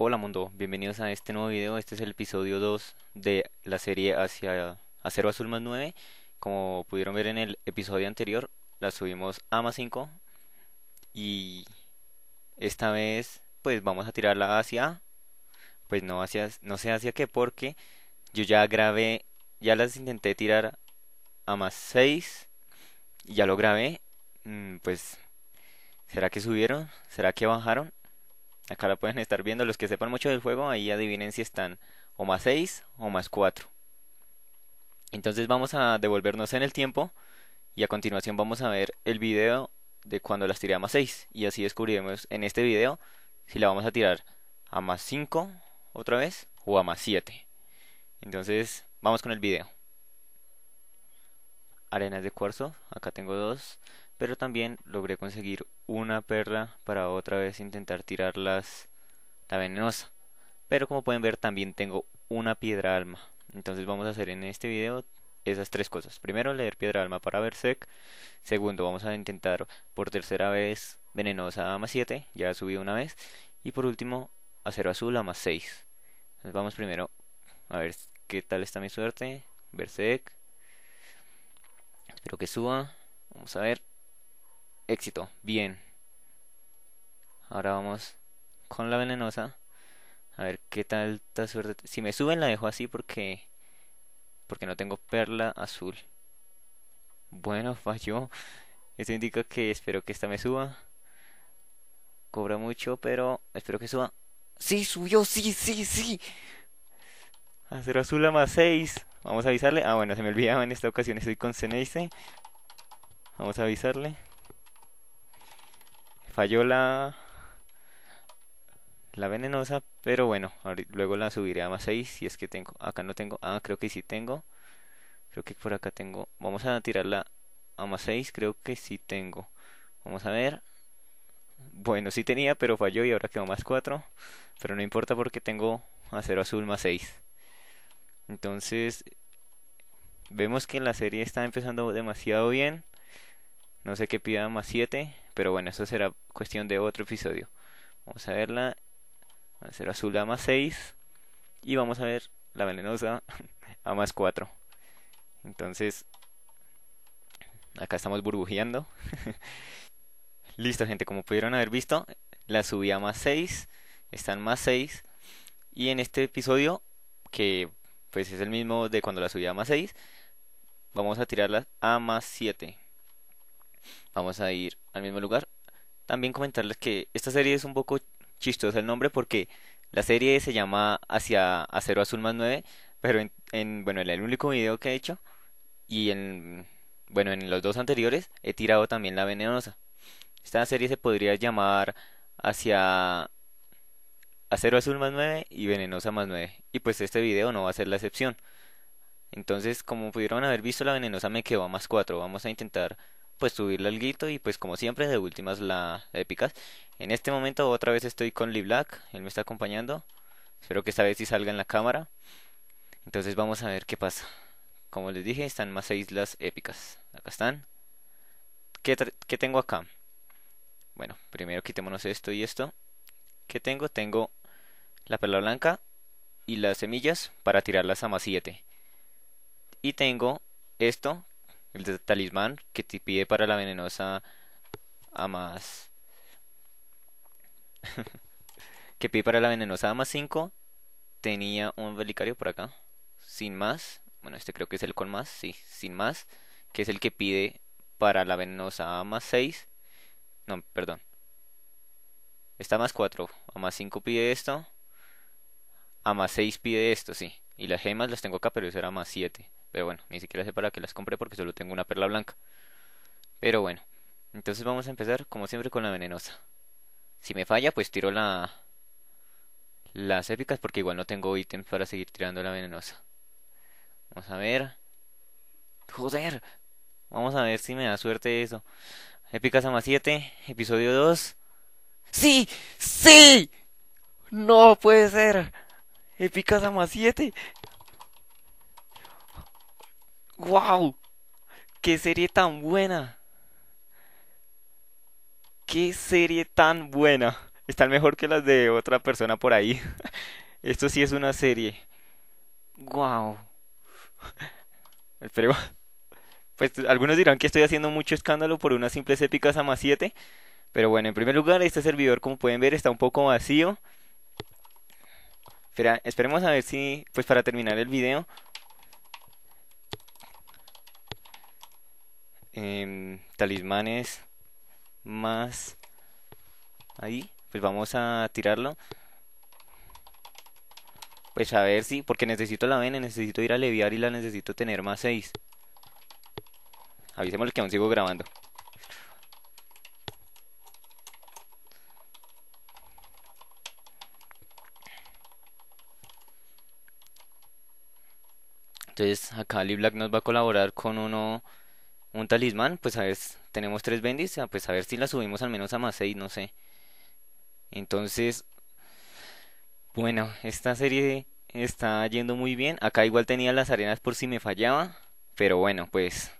Hola mundo, bienvenidos a este nuevo video, este es el episodio 2 de la serie hacia Acero Azul más 9 Como pudieron ver en el episodio anterior, la subimos a más 5 Y esta vez pues vamos a tirarla hacia Pues no, hacia, no sé hacia qué porque yo ya grabé, ya las intenté tirar a más 6 Y ya lo grabé, mm, pues ¿será que subieron? ¿Será que bajaron? Acá la pueden estar viendo. Los que sepan mucho del juego, ahí adivinen si están o más 6 o más 4. Entonces vamos a devolvernos en el tiempo y a continuación vamos a ver el video de cuando las tiré a más 6 y así descubriremos en este video si la vamos a tirar a más 5 otra vez o a más 7. Entonces vamos con el video. Arenas de cuarzo, acá tengo dos pero también logré conseguir una perla para otra vez intentar tirar la venenosa. Pero como pueden ver también tengo una piedra alma. Entonces vamos a hacer en este video esas tres cosas. Primero leer piedra alma para Berserk. Segundo vamos a intentar por tercera vez venenosa a más 7. Ya subí una vez. Y por último acero azul a más 6. Entonces vamos primero a ver qué tal está mi suerte. Berserk. Espero que suba. Vamos a ver éxito, bien. Ahora vamos con la venenosa. A ver qué tal suerte. Si me suben la dejo así porque porque no tengo perla azul. Bueno, falló. Esto indica que espero que esta me suba. Cobra mucho, pero espero que suba. Sí, subió, sí, sí, sí. A azul a más 6. Vamos a avisarle. Ah, bueno, se me olvidaba en esta ocasión. Estoy con Ceneice. Vamos a avisarle falló la la venenosa, pero bueno, luego la subiré a más 6 si es que tengo, acá no tengo, ah, creo que sí tengo. Creo que por acá tengo, vamos a tirarla a más 6, creo que sí tengo. Vamos a ver. Bueno, sí tenía, pero falló y ahora quedó más 4, pero no importa porque tengo acero azul más 6. Entonces, vemos que la serie está empezando demasiado bien. No sé qué pida más 7, pero bueno, eso será cuestión de otro episodio. Vamos a verla. Vamos a ser azul a más 6. Y vamos a ver la venenosa a más 4. Entonces, acá estamos burbujeando. Listo, gente, como pudieron haber visto, la subí a más 6. Están más 6. Y en este episodio, que pues es el mismo de cuando la subí a más 6, vamos a tirarla a más 7 vamos a ir al mismo lugar. También comentarles que esta serie es un poco chistosa el nombre porque la serie se llama Hacia Acero Azul más 9, pero en, bueno, el único video que he hecho y en bueno, en los dos anteriores he tirado también la venenosa. Esta serie se podría llamar Hacia Acero Azul más 9 y Venenosa más 9. Y pues este video no va a ser la excepción. Entonces, como pudieron haber visto, la venenosa me quedó a más 4. Vamos a intentar pues subirle guito y pues como siempre de últimas las épicas. En este momento otra vez estoy con Lee Black, él me está acompañando. Espero que esta vez sí salga en la cámara. Entonces vamos a ver qué pasa. Como les dije, están más las épicas. Acá están. ¿Qué, qué tengo acá? Bueno, primero quitémonos esto y esto. ¿Qué tengo? Tengo la perla blanca y las semillas para tirarlas a más 7. Y tengo esto el talismán que te pide para la venenosa a más que pide para la venenosa a más 5 tenía un relicario por acá sin más bueno este creo que es el con más sí sin más que es el que pide para la venenosa a más 6 no perdón está más 4 a más 5 pide esto a más 6 pide esto sí y las gemas las tengo acá pero eso era más 7 pero bueno, ni siquiera sé para qué las compre porque solo tengo una perla blanca. Pero bueno, entonces vamos a empezar como siempre con la venenosa. Si me falla, pues tiro la las épicas porque igual no tengo ítems para seguir tirando la venenosa. Vamos a ver. Joder. Vamos a ver si me da suerte eso. Épicas a más 7, episodio 2. ¡Sí! ¡Sí! No puede ser. Épicas a más 7. ¡Guau! ¡Qué serie tan buena! ¡Qué serie tan buena! Están mejor que las de otra persona por ahí. Esto sí es una serie. ¡Guau! Esperemos. pues algunos dirán que estoy haciendo mucho escándalo por unas simples épicas a más 7. Pero bueno, en primer lugar, este servidor, como pueden ver, está un poco vacío. Espera, esperemos a ver si, pues para terminar el video, Em, talismanes más ahí pues vamos a tirarlo pues a ver si porque necesito la vena necesito ir a leviar y la necesito tener más 6 avisémosle que aún sigo grabando entonces acá Liblack Black nos va a colaborar con uno un talismán, pues a ver, tenemos tres bendis, ah, pues a ver si la subimos al menos a más 6, no sé. Entonces, bueno, esta serie está yendo muy bien. Acá igual tenía las arenas por si me fallaba, pero bueno, pues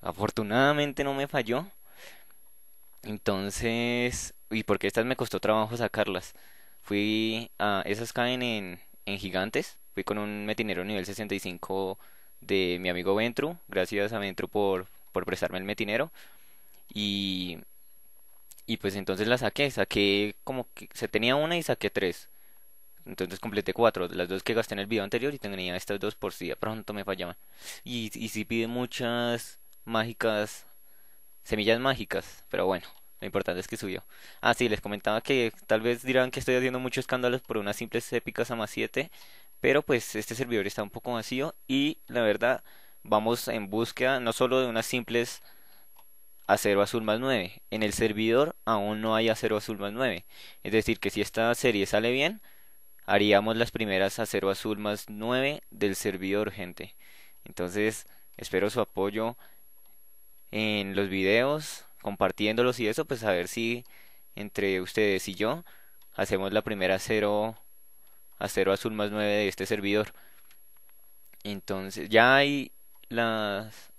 afortunadamente no me falló. Entonces, y porque estas me costó trabajo sacarlas. Fui a esas caen en, en gigantes, fui con un metinero nivel 65 de mi amigo Ventru. Gracias a Ventru por, por prestarme el metinero. Y, y pues entonces la saqué. Saqué como que se tenía una y saqué tres. Entonces completé cuatro, las dos que gasté en el video anterior y tenía estas dos por si sí. pronto me fallaban. Y, y si pide muchas mágicas, semillas mágicas, pero bueno, lo importante es que subió. Ah, sí, les comentaba que tal vez dirán que estoy haciendo muchos escándalos por unas simples épicas a más 7, pero pues este servidor está un poco vacío y la verdad vamos en búsqueda no solo de unas simples acero azul más 9 en el servidor aún no hay acero azul más 9 es decir que si esta serie sale bien haríamos las primeras acero azul más 9 del servidor gente entonces espero su apoyo en los videos compartiéndolos y eso pues a ver si entre ustedes y yo hacemos la primera acero acero azul más 9 de este servidor. Entonces, ya hay las.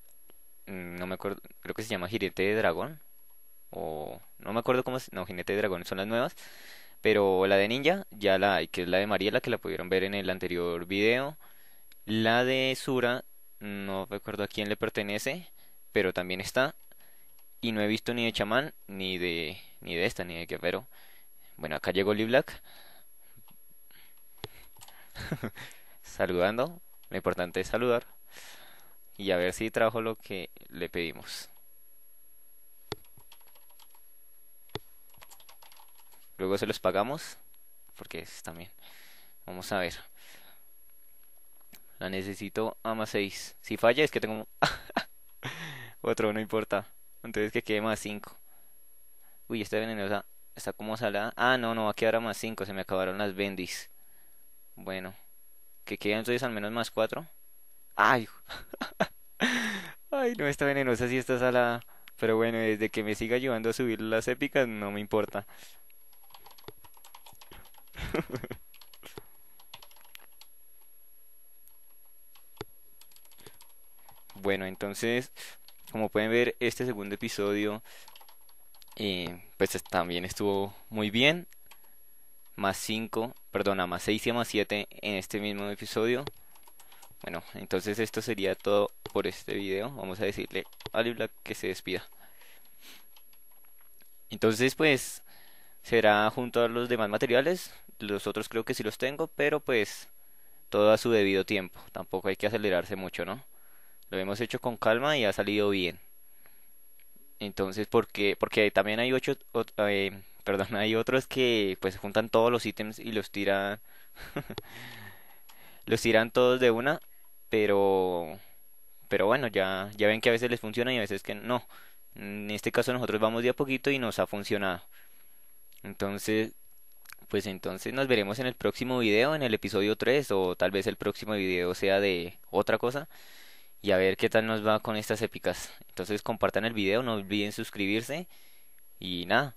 Mm, no me acuerdo, creo que se llama Jinete de Dragón. O. No me acuerdo cómo. Es, no, Jinete de Dragón son las nuevas. Pero la de Ninja ya la hay, que es la de Mariela, que la pudieron ver en el anterior video. La de Sura, no recuerdo a quién le pertenece, pero también está. Y no he visto ni de chamán, ni de, ni de esta, ni de pero, Bueno, acá llegó Liblack saludando. Lo importante es saludar. Y a ver si trajo lo que le pedimos. Luego se los pagamos. Porque es también. Vamos a ver. La necesito a más 6. Si falla es que tengo... Otro, no importa. Entonces que quede más 5. Uy, esta venenosa está como salada. Ah, no, no va a quedar a más 5. Se me acabaron las bendis. Bueno, que quedan entonces al menos más cuatro. ¡Ay! ¡Ay, no está venenosa si está salada! Pero bueno, desde que me siga ayudando a subir las épicas, no me importa. bueno, entonces, como pueden ver, este segundo episodio, eh, pues también estuvo muy bien. Más 5 perdona, más 6 y más 7 en este mismo episodio. Bueno, entonces esto sería todo por este video. Vamos a decirle a Black que se despida. Entonces, pues será junto a los demás materiales. Los otros creo que sí los tengo, pero pues todo a su debido tiempo. Tampoco hay que acelerarse mucho, ¿no? Lo hemos hecho con calma y ha salido bien. Entonces, porque porque también hay ocho, eh, perdón, hay otros que pues juntan todos los ítems y los tiran los tiran todos de una, pero pero bueno, ya ya ven que a veces les funciona y a veces que no. En este caso nosotros vamos de a poquito y nos ha funcionado. Entonces, pues entonces nos veremos en el próximo video, en el episodio 3 o tal vez el próximo video sea de otra cosa y a ver qué tal nos va con estas épicas. Entonces compartan el video, no olviden suscribirse y nada,